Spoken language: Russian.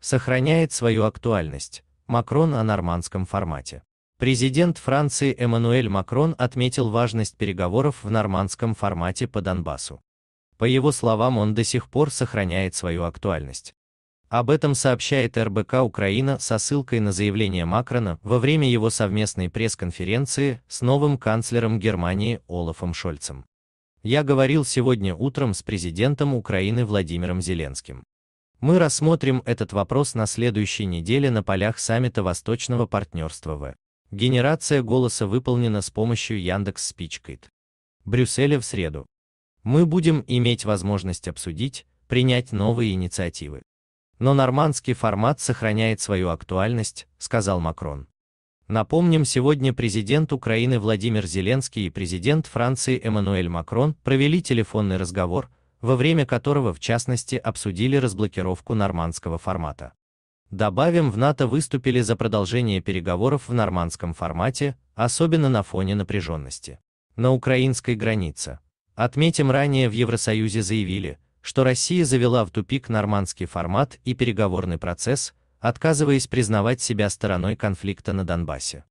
сохраняет свою актуальность. Макрон о нормандском формате. Президент Франции Эммануэль Макрон отметил важность переговоров в нормандском формате по Донбассу. По его словам, он до сих пор сохраняет свою актуальность. Об этом сообщает РБК Украина со ссылкой на заявление Макрона во время его совместной пресс-конференции с новым канцлером Германии Олафом Шольцем. Я говорил сегодня утром с президентом Украины Владимиром Зеленским. Мы рассмотрим этот вопрос на следующей неделе на полях саммита Восточного партнерства В. Генерация голоса выполнена с помощью Яндекс SpeechKit. Брюсселе в среду. Мы будем иметь возможность обсудить, принять новые инициативы. Но нормандский формат сохраняет свою актуальность, сказал Макрон. Напомним, сегодня президент Украины Владимир Зеленский и президент Франции Эммануэль Макрон провели телефонный разговор, во время которого в частности обсудили разблокировку нормандского формата. Добавим, в НАТО выступили за продолжение переговоров в нормандском формате, особенно на фоне напряженности. На украинской границе. Отметим, ранее в Евросоюзе заявили, что Россия завела в тупик нормандский формат и переговорный процесс, отказываясь признавать себя стороной конфликта на Донбассе.